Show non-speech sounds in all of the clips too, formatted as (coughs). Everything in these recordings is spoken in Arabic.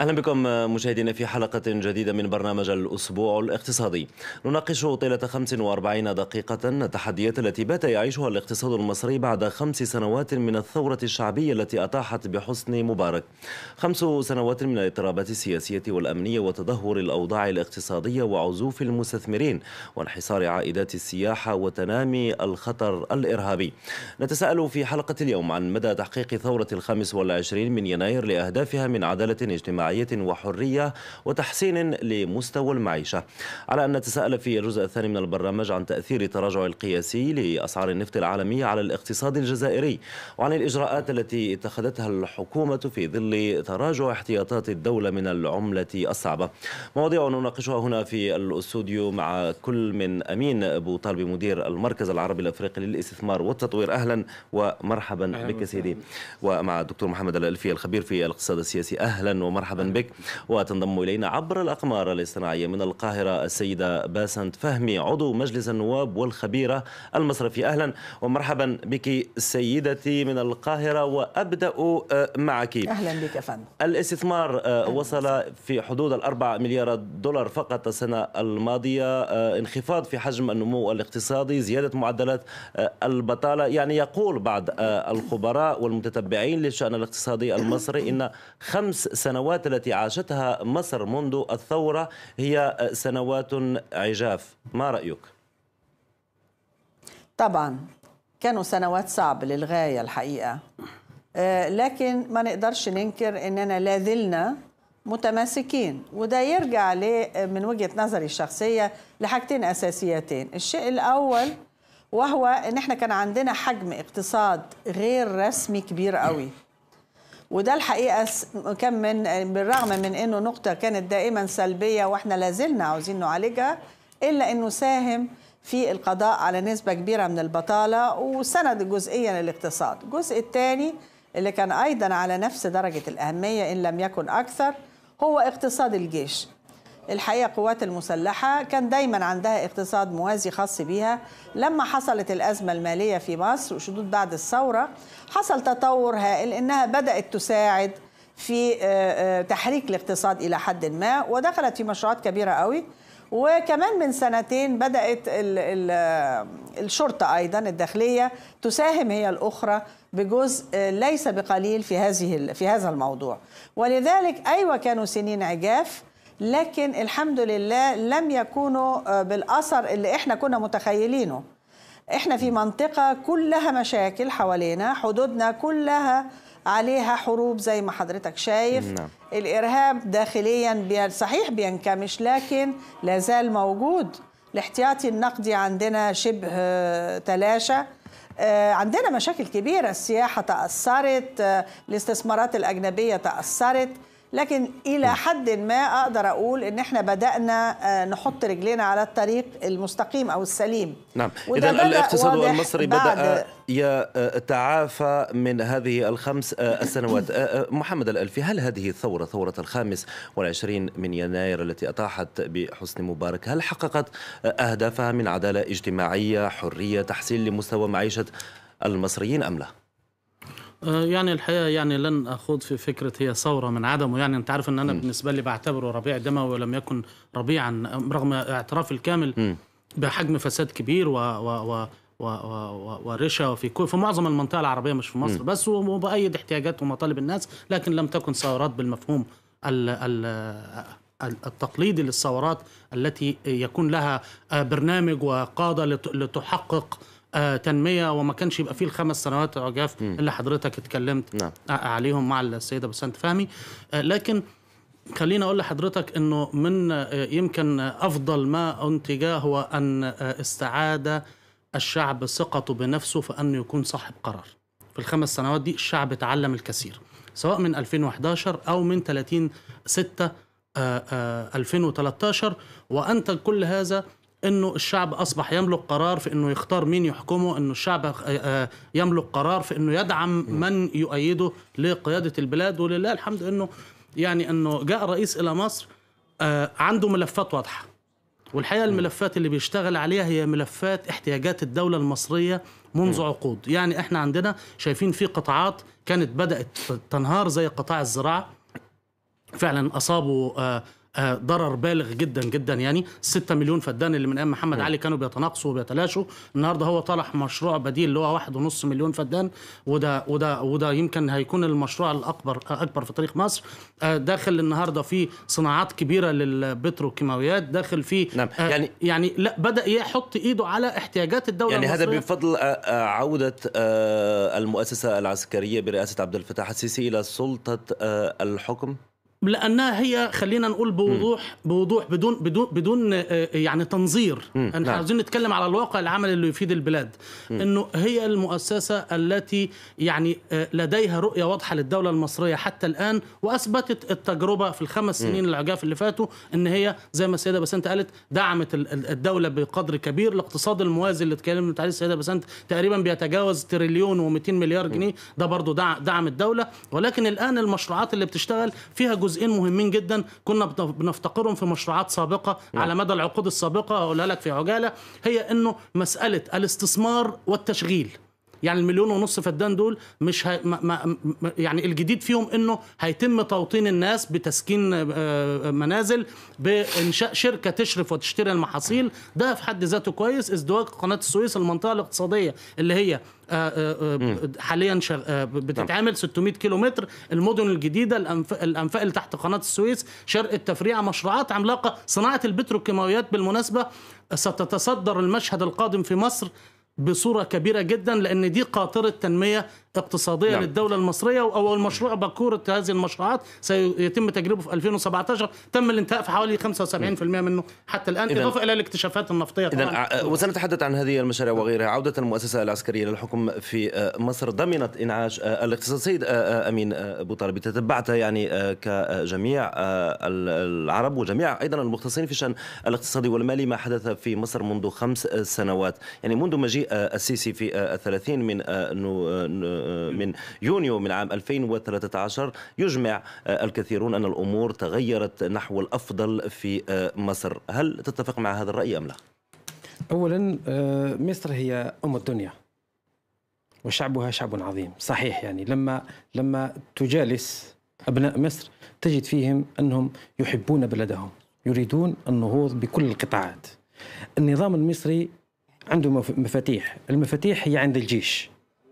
اهلا بكم مشاهدينا في حلقه جديده من برنامج الاسبوع الاقتصادي. نناقش طيله 45 دقيقه التحديات التي بات يعيشها الاقتصاد المصري بعد خمس سنوات من الثوره الشعبيه التي اطاحت بحسني مبارك. خمس سنوات من الاضطرابات السياسيه والامنيه وتدهور الاوضاع الاقتصاديه وعزوف المستثمرين وانحصار عائدات السياحه وتنامي الخطر الارهابي. نتساءل في حلقه اليوم عن مدى تحقيق ثوره الخامس والعشرين من يناير لاهدافها من عداله اجتماعيه اجتماعية وحرية وتحسين لمستوى المعيشة على أن نتساءل في الجزء الثاني من البرنامج عن تأثير التراجع القياسي لأسعار النفط العالمية على الاقتصاد الجزائري وعن الإجراءات التي اتخذتها الحكومة في ظل تراجع احتياطات الدولة من العملة الصعبة مواضيع نناقشها هنا في الاستوديو مع كل من أمين أبو طالب مدير المركز العربي الأفريقي للاستثمار والتطوير أهلا ومرحبا أهلاً بك سيدي ومع الدكتور محمد الألفي الخبير في الاقتصاد السياسي أهلا ومرحبا مرحبا بك وتنضم إلينا عبر الأقمار الاصطناعية من القاهرة السيدة باسنت فهمي عضو مجلس النواب والخبيرة المصرفي أهلا ومرحبا بك سيدتي من القاهرة وأبدأ آه، معك أهلا بك فن الاستثمار آه، وصل في حدود الأربع مليارات دولار فقط السنة الماضية آه، انخفاض في حجم النمو الاقتصادي زيادة معدلات البطالة يعني يقول بعض الخبراء والمتتبعين للشأن الاقتصادي المصري إن خمس سنوات التي عاشتها مصر منذ الثورة هي سنوات عجاف ما رأيك؟ طبعا كانوا سنوات صعبة للغاية الحقيقة آه، لكن ما نقدرش ننكر أننا لازلنا متماسكين وده يرجع من وجهة نظري الشخصية لحاجتين أساسيتين الشيء الأول وهو ان احنا كان عندنا حجم اقتصاد غير رسمي كبير قوي وده الحقيقه كان من بالرغم من انه نقطه كانت دائما سلبيه واحنا لازلنا عاوزين نعالجها الا انه ساهم في القضاء على نسبه كبيره من البطاله وسند جزئيا الاقتصاد الجزء الثاني اللي كان ايضا على نفس درجه الاهميه ان لم يكن اكثر هو اقتصاد الجيش الحقيقة قوات المسلحة كان دايما عندها اقتصاد موازي خاص بيها لما حصلت الأزمة المالية في مصر وشدود بعد الثورة حصل تطور هائل إنها بدأت تساعد في آه، آه، تحريك الاقتصاد إلى حد ما ودخلت في مشروعات كبيرة قوي وكمان من سنتين بدأت الـ الـ آه، الشرطة أيضا الداخلية تساهم هي الأخرى بجزء ليس بقليل في هذه في هذا الموضوع ولذلك أيوة كانوا سنين عجاف لكن الحمد لله لم يكونوا آه، بالأثر اللي إحنا كنا متخيلينه إحنا في منطقة كلها مشاكل حوالينا حدودنا كلها عليها حروب زي ما حضرتك شايف نعم. الإرهاب داخليا صحيح بينكمش لكن لازال موجود الاحتياطي النقدي عندنا شبه آه، تلاشى آه، عندنا مشاكل كبيرة السياحة تأثرت الاستثمارات الأجنبية تأثرت لكن الى نعم. حد ما اقدر اقول ان احنا بدانا آه، نحط رجلينا على الطريق المستقيم او السليم نعم اذا الاقتصاد المصري بدا يتعافى آه، من هذه الخمس آه، السنوات محمد الألفي هل هذه الثورة ثورة الخامس والعشرين من يناير التي أطاحت بحسني مبارك هل حققت أهدافها من عدالة اجتماعية حرية تحسين لمستوى معيشة المصريين أم لا؟ آه، يعني الحقيقه يعني لن اخوض في فكره هي ثوره من عدمه يعني انت عارف ان انا م. بالنسبه لي بعتبره ربيع دموي ولم يكن ربيعا رغم اعترافي الكامل م. بحجم فساد كبير و, و, و ورشا وفي كل في معظم المنطقه العربيه مش في مصر م. بس وبايد احتياجات ومطالب الناس لكن لم تكن ثورات بالمفهوم ال ال التقليدي للثورات التي يكون لها آه، برنامج وقاده لتحقق تنميه وما كانش يبقى فيه الخمس سنوات عجاف اللي حضرتك اتكلمت نعم. عليهم مع السيده بسنت فهمي آه، لكن خليني اقول لحضرتك انه من آه، يمكن افضل ما انتج هو ان آه، استعاد الشعب ثقته بنفسه في انه يكون صاحب قرار في الخمس سنوات دي الشعب تعلم الكثير سواء من 2011 او من 30 6 2013 وانتج كل هذا انه الشعب اصبح يملك قرار في انه يختار مين يحكمه انه الشعب آه، آه، يملك قرار في انه يدعم من يؤيده لقياده البلاد ولله الحمد انه يعني انه جاء الرئيس الى مصر آه، عنده ملفات واضحه والحقيقه الملفات اللي بيشتغل عليها هي ملفات احتياجات الدوله المصريه منذ عقود يعني احنا عندنا شايفين في قطاعات كانت بدات تنهار زي قطاع الزراعه فعلا اصابوا آه، ضرر بالغ جدا جدا يعني 6 مليون فدان اللي من ايام محمد م. علي كانوا بيتناقصوا وبيتلاشوا النهارده هو طرح مشروع بديل اللي هو 1.5 مليون فدان وده وده وده يمكن هيكون المشروع الاكبر اكبر في تاريخ مصر آه، داخل النهارده في صناعات كبيره للبتروكيماويات داخل في نعم. آه، يعني يعني لا بدا يحط ايده على احتياجات الدوله يعني المصرية. هذا بفضل عوده المؤسسه العسكريه برئاسه عبد الفتاح السيسي الى سلطه الحكم لانها هي خلينا نقول بوضوح م. بوضوح بدون بدون بدون آه، آه، يعني تنظير يعني احنا نعم. عاوزين نتكلم على الواقع العمل اللي يفيد البلاد م. انه هي المؤسسه التي يعني آه، لديها رؤيه واضحه للدوله المصريه حتى الان واثبتت التجربه في الخمس سنين العجاف اللي فاتوا ان هي زي ما السيده بسنت قالت دعمت الدوله بقدر كبير الاقتصاد الموازي اللي اتكلمت عليه السيده بسنت تقريبا بيتجاوز تريليون و200 مليار جنيه ده برضه دعم الدوله ولكن الان المشروعات اللي بتشتغل فيها جزء جزئين مهمين جدا كنا بنفتقرهم في مشروعات سابقه نعم. على مدى العقود السابقه اقولها لك في عجاله هي انه مساله الاستثمار والتشغيل يعني المليون ونص فدان دول مش هي... ما... ما... يعني الجديد فيهم انه هيتم توطين الناس بتسكين آه، آه، منازل بانشاء شركه تشرف وتشتري المحاصيل ده في حد ذاته كويس ازدواج قناه السويس المنطقه الاقتصاديه اللي هي آه، حاليا بتتعمل 600 نعم. كيلو متر المدن الجديده الانفاق اللي تحت قناه السويس شرق التفريع مشروعات عملاقه صناعه البتروكيماويات بالمناسبه ستتصدر المشهد القادم في مصر بصوره كبيره جدا لان دي قاطره تنميه اقتصاديه نعم. للدوله المصريه او المشروع باكوره هذه المشروعات سيتم تجربه في 2017 تم الانتهاء في حوالي 75% نعم. منه حتى الان إذن اضافه الى الاكتشافات النفطيه طبعا إذن آه، وسنتحدث عن هذه المشاريع وغيرها عوده المؤسسه العسكريه للحكم في آه، مصر ضمنت انعاش آه، الاقتصاد سيد امين ابو طالب تتبعت يعني كجميع العرب وجميع ايضا المختصين في الشان الاقتصادي والمالي ما حدث في مصر منذ خمس سنوات يعني منذ مجيء السيسي في 30 من آه، من يونيو من عام 2013 يجمع آه، الكثيرون أن الأمور تغيرت نحو الأفضل في آه، مصر هل تتفق مع هذا الرأي أم لا؟ أولا مصر هي أم الدنيا وشعبها شعب عظيم صحيح يعني لما لما تجالس أبناء مصر تجد فيهم أنهم يحبون بلدهم يريدون النهوض بكل القطاعات النظام المصري عنده مفاتيح المفاتيح هي عند الجيش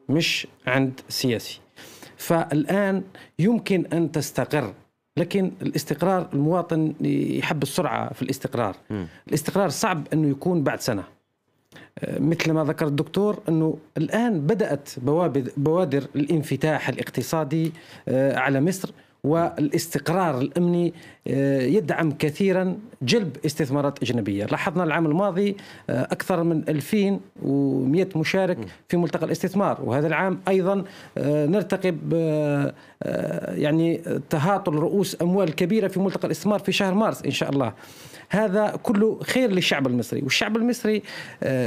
مش عند سياسي فالآن يمكن أن تستقر لكن الاستقرار المواطن يحب السرعة في الاستقرار م. الاستقرار صعب أنه يكون بعد سنة آه، مثل ما ذكر الدكتور أنه الآن بدأت بوادر الانفتاح الاقتصادي آه، على مصر والاستقرار الامني آه، يدعم كثيرا جلب استثمارات اجنبيه، لاحظنا العام الماضي آه، اكثر من 2100 مشارك في ملتقى الاستثمار، وهذا العام ايضا آه، نرتقب يعني تهاطل رؤوس اموال كبيره في ملتقى الاستثمار في شهر مارس ان شاء الله. هذا كله خير للشعب المصري، والشعب المصري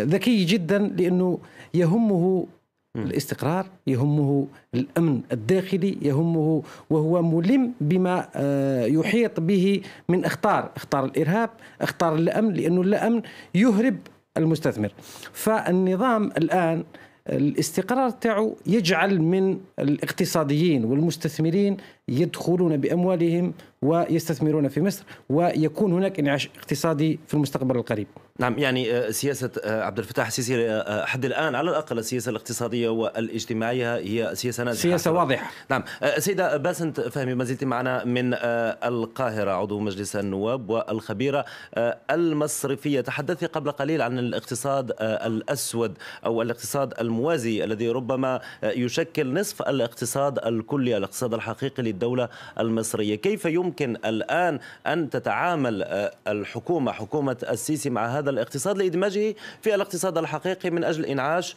ذكي جدا لانه يهمه الاستقرار يهمه الامن الداخلي يهمه وهو ملم بما آه، يحيط به من اخطار اخطار الارهاب اخطار الامن لانه الامن يهرب المستثمر فالنظام الان الاستقرار تاعو يجعل من الاقتصاديين والمستثمرين يدخلون بأموالهم ويستثمرون في مصر ويكون هناك انعاش اقتصادي في المستقبل القريب نعم يعني آه، سياسة آه، عبد الفتاح السيسي آه، حد الآن على الأقل السياسة الاقتصادية والاجتماعية هي سياسة ناجحة سياسة واضحة نعم سيدة باسنت فهمي ما زلت معنا من القاهرة عضو مجلس النواب والخبيرة المصرفية تحدثت قبل قليل عن الاقتصاد الأسود أو الاقتصاد الموازي الذي ربما يشكل نصف الاقتصاد الكلي الاقتصاد الحقيقي الدولة المصرية كيف يمكن الآن أن تتعامل آه، الحكومة حكومة السيسي مع هذا الاقتصاد لإدماجه في الاقتصاد الحقيقي من أجل إنعاش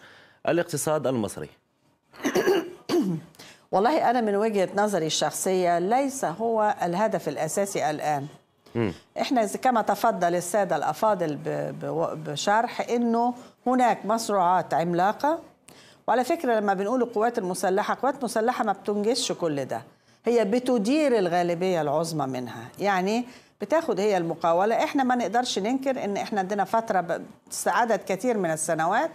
الاقتصاد المصري (coughs) والله أنا من وجهة نظري الشخصية ليس هو الهدف الأساسي الآن احنا كما تفضل الساده الافاضل بشرح انه هناك مشروعات عملاقه وعلى فكره لما بنقول القوات المسلحه قوات مسلحه ما بتنجزش كل ده هي بتدير الغالبية العظمى منها يعني بتاخد هي المقاولة احنا ما نقدرش ننكر ان احنا عندنا فترة عدد كثير من السنوات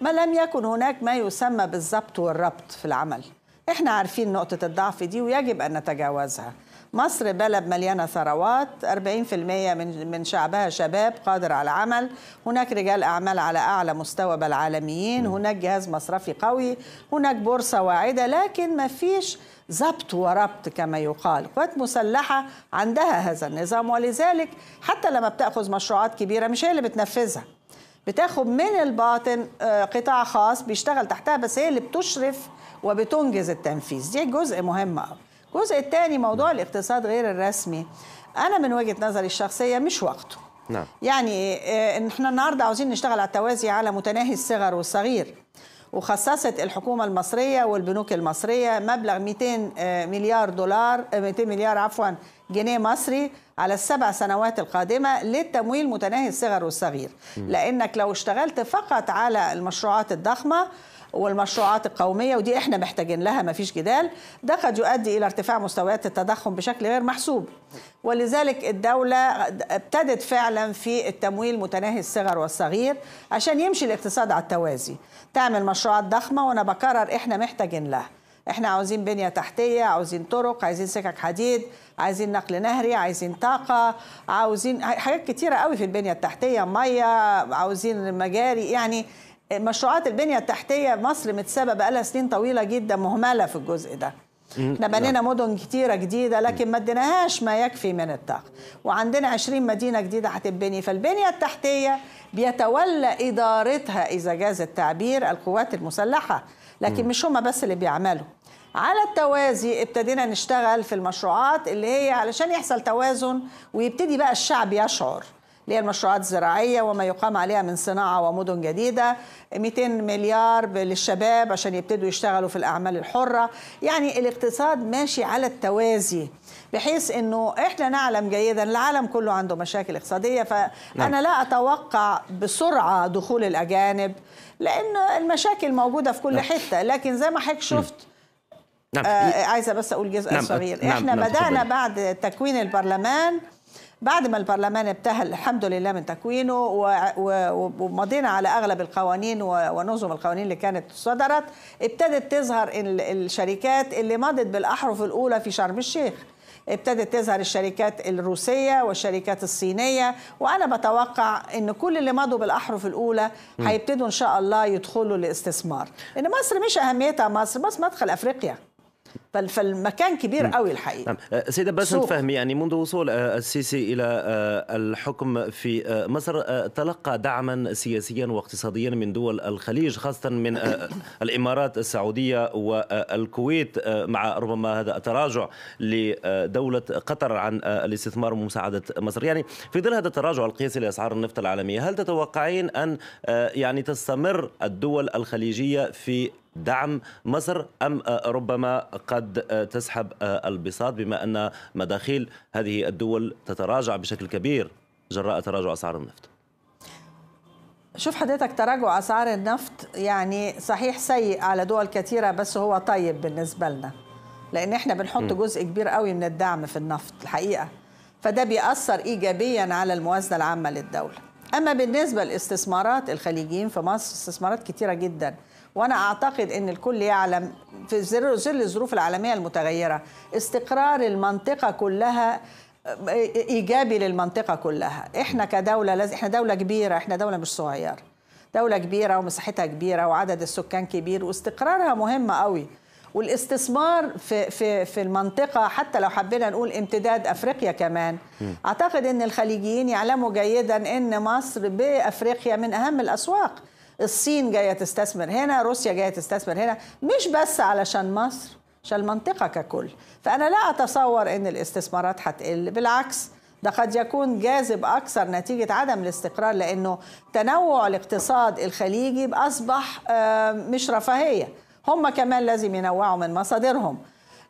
ما لم يكن هناك ما يسمى بالضبط والربط في العمل احنا عارفين نقطة الضعف دي ويجب ان نتجاوزها مصر بلد مليانة ثروات 40% من من شعبها شباب قادر على العمل هناك رجال أعمال على أعلى مستوى بل عالميين هناك جهاز مصرفي قوي هناك بورصة واعدة لكن ما فيش زبط وربط كما يقال قوات مسلحة عندها هذا النظام ولذلك حتى لما بتأخذ مشروعات كبيرة مش هي اللي بتنفذها بتاخد من الباطن آه، قطاع خاص بيشتغل تحتها بس هي اللي بتشرف وبتنجز التنفيذ دي جزء مهم قوي الجزء الثاني موضوع نعم. الاقتصاد غير الرسمي انا من وجهه نظري الشخصيه مش وقته نعم يعني آه، ان احنا النهارده عاوزين نشتغل على التوازي على متناهي الصغر والصغير وخصصت الحكومه المصريه والبنوك المصريه مبلغ 200 آه، مليار دولار 200 آه، مليار عفوا جنيه مصري على السبع سنوات القادمه للتمويل متناهي الصغر والصغير لانك لو اشتغلت فقط على المشروعات الضخمه والمشروعات القومية ودي احنا محتاجين لها مفيش جدال ده قد يؤدي إلى ارتفاع مستويات التضخم بشكل غير محسوب ولذلك الدولة ابتدت فعلا في التمويل متناهي الصغر والصغير عشان يمشي الاقتصاد على التوازي تعمل مشروعات ضخمة وأنا بكرر احنا محتاجين لها احنا عاوزين بنية تحتية عاوزين طرق عايزين سكك حديد عايزين نقل نهري عايزين طاقة عاوزين حاجات كتيرة قوي في البنية التحتية مية عاوزين مجاري يعني مشروعات البنيه التحتيه مصر متسابه لها سنين طويله جدا مهمله في الجزء ده احنا بنينا نعم. مدن كتيره جديده لكن ما اديناهاش ما يكفي من الطاقه وعندنا 20 مدينه جديده هتتبني فالبنيه التحتيه بيتولى ادارتها اذا جاز التعبير القوات المسلحه لكن مش هم بس اللي بيعملوا على التوازي ابتدينا نشتغل في المشروعات اللي هي علشان يحصل توازن ويبتدي بقى الشعب يشعر اللي هي المشروعات الزراعية وما يقام عليها من صناعة ومدن جديدة 200 مليار للشباب عشان يبتدوا يشتغلوا في الأعمال الحرة يعني الاقتصاد ماشي على التوازي بحيث انه احنا نعلم جيدا العالم كله عنده مشاكل اقتصاديه فانا نعم. لا اتوقع بسرعه دخول الاجانب لان المشاكل موجوده في كل نعم. حته لكن زي ما حضرتك شفت نعم. آه عايزه بس اقول جزء نعم. صغير نعم. احنا نعم. بدانا بعد تكوين البرلمان بعد ما البرلمان ابتهى الحمد لله من تكوينه ومضينا على اغلب القوانين ونظم القوانين اللي كانت صدرت ابتدت تظهر الشركات اللي مضت بالاحرف الاولى في شرم الشيخ ابتدت تظهر الشركات الروسية والشركات الصينية وأنا بتوقع أن كل اللي مضوا بالأحرف الأولى هيبتدوا إن شاء الله يدخلوا الاستثمار إن مصر مش أهميتها مصر مصر مدخل أفريقيا فالمكان كبير قوي الحقيقه نعم. أه، سيده باسم فهمي يعني منذ وصول أه، السيسي الى أه، الحكم في مصر تلقى دعما سياسيا واقتصاديا من دول الخليج خاصه من (clears throat) الامارات السعوديه والكويت مع ربما هذا التراجع لدوله قطر عن الاستثمار ومساعده مصر يعني في ظل هذا التراجع القياسي لاسعار النفط العالميه هل تتوقعين ان يعني تستمر الدول الخليجيه في دعم مصر أم آه، ربما قد آه، تسحب آه، البساط بما أن مداخيل هذه الدول تتراجع بشكل كبير جراء تراجع أسعار النفط شوف حضرتك تراجع أسعار النفط يعني صحيح سيء على دول كثيرة بس هو طيب بالنسبة لنا لأن احنا بنحط جزء كبير قوي من الدعم في النفط الحقيقة فده بيأثر إيجابيا على الموازنة العامة للدولة أما بالنسبة لاستثمارات الخليجيين في مصر استثمارات كثيره جداً وانا اعتقد ان الكل يعلم في ظل الظروف العالميه المتغيره استقرار المنطقه كلها ايجابي للمنطقه كلها احنا كدوله لازم احنا دوله كبيره احنا دوله مش صغيره دوله كبيره ومساحتها كبيره وعدد السكان كبير واستقرارها مهم قوي والاستثمار في في في المنطقه حتى لو حبينا نقول امتداد افريقيا كمان م. اعتقد ان الخليجيين يعلموا جيدا ان مصر بافريقيا من اهم الاسواق الصين جايه تستثمر هنا روسيا جايه تستثمر هنا مش بس علشان مصر عشان المنطقه ككل فانا لا اتصور ان الاستثمارات هتقل بالعكس ده قد يكون جاذب أكثر نتيجة عدم الاستقرار لأنه تنوع الاقتصاد الخليجي أصبح آه، مش رفاهية هم كمان لازم ينوعوا من مصادرهم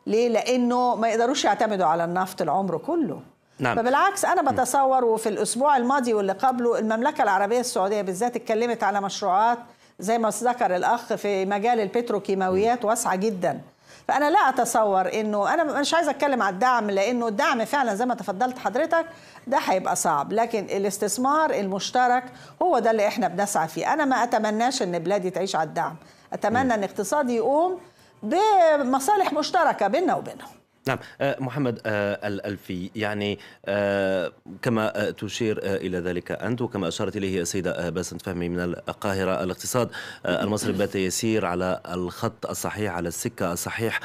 ليه؟ لأنه ما يقدروش يعتمدوا على النفط العمر كله نعم. فبالعكس أنا بتصور وفي الأسبوع الماضي واللي قبله المملكة العربية السعودية بالذات اتكلمت على مشروعات زي ما ذكر الأخ في مجال البتروكيماويات واسعة جدا فأنا لا أتصور إنه أنا مش عايزة أتكلم على الدعم لأنه الدعم فعلا زي ما تفضلت حضرتك ده هيبقى صعب لكن الاستثمار المشترك هو ده اللي إحنا بنسعى فيه أنا ما أتمناش إن بلادي تعيش على الدعم أتمنى إن اقتصادي يقوم بمصالح مشتركة بيننا وبينهم نعم آه، محمد آه، الألفي يعني آه، كما تشير إلى ذلك أنت وكما أشارت إليه السيدة باسم فهمي من القاهرة الاقتصاد المصري بات يسير على الخط الصحيح على السكة الصحيح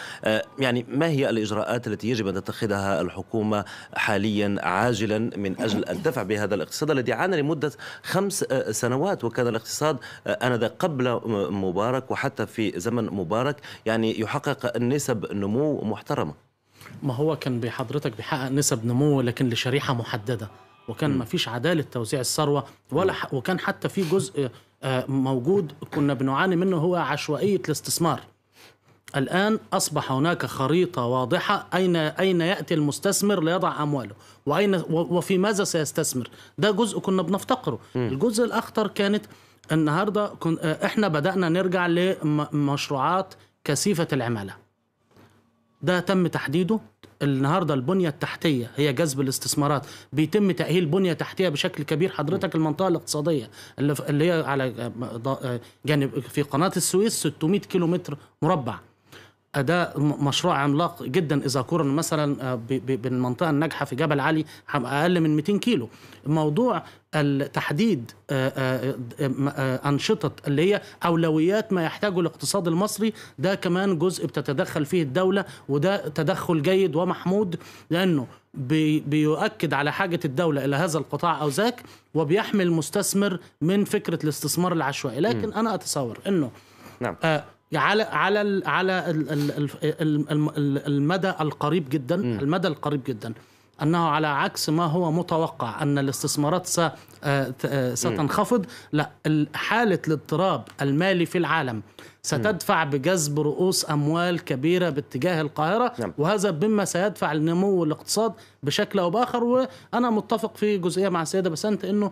يعني ما هي الإجراءات التي يجب أن تتخذها الحكومة حاليا عاجلا من أجل الدفع بهذا الاقتصاد الذي عانى لمدة خمس سنوات وكان الاقتصاد أنذا قبل مبارك وحتى في زمن مبارك يعني يحقق نسب نمو محترمه ما هو كان بحضرتك بيحقق نسب نمو لكن لشريحه محدده وكان ما فيش عداله توزيع الثروه ولا ح... وكان حتى في جزء آه، موجود كنا بنعاني منه هو عشوائيه الاستثمار الآن أصبح هناك خريطة واضحة أين أين يأتي المستثمر ليضع أمواله وأين وفي ماذا سيستثمر ده جزء كنا بنفتقره م. الجزء الأخطر كانت النهاردة كن آه، إحنا بدأنا نرجع لمشروعات كثيفة العمالة ده تم تحديده النهارده البنيه التحتيه هي جذب الاستثمارات بيتم تاهيل بنيه تحتيه بشكل كبير حضرتك المنطقه الاقتصاديه اللي هي على جانب في قناه السويس 600 كيلو متر مربع ده مشروع عملاق جدا اذا قارن مثلا آه، بالمنطقه الناجحه في جبل علي اقل من 200 كيلو موضوع تحديد آه، آه، آه، أنشطة اللي هي أولويات ما يحتاجه الاقتصاد المصري ده كمان جزء بتتدخل فيه الدولة وده تدخل جيد ومحمود لأنه بيؤكد على حاجة الدولة إلى هذا القطاع أو ذاك وبيحمي المستثمر من فكرة الاستثمار العشوائي لكن أنا أتصور أنه نعم. على على على المدى القريب جدا المدى القريب جدا أنه على عكس ما هو متوقع أن الاستثمارات آه، آه، ستنخفض لا حالة الاضطراب المالي في العالم ستدفع بجذب رؤوس أموال كبيرة باتجاه القاهرة نعم. وهذا مما سيدفع لنمو الاقتصاد بشكل أو بآخر وأنا متفق في جزئية مع السيدة بسنت أنه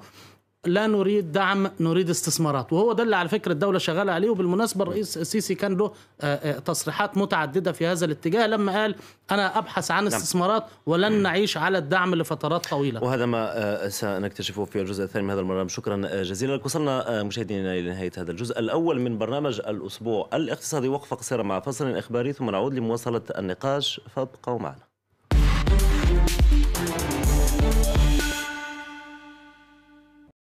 لا نريد دعم نريد استثمارات وهو ده اللي على فكره الدوله شغاله عليه وبالمناسبه الرئيس السيسي كان له آه، آه، تصريحات متعدده في هذا الاتجاه لما قال انا ابحث عن نعم. استثمارات ولن نعيش على الدعم لفترات طويله وهذا ما آه، سنكتشفه في الجزء الثاني من هذا البرنامج شكرا جزيلا لك وصلنا مشاهدينا الى نهايه هذا الجزء الاول من برنامج الاسبوع الاقتصادي وقفه قصيره مع فصل اخباري ثم نعود لمواصله النقاش فابقوا معنا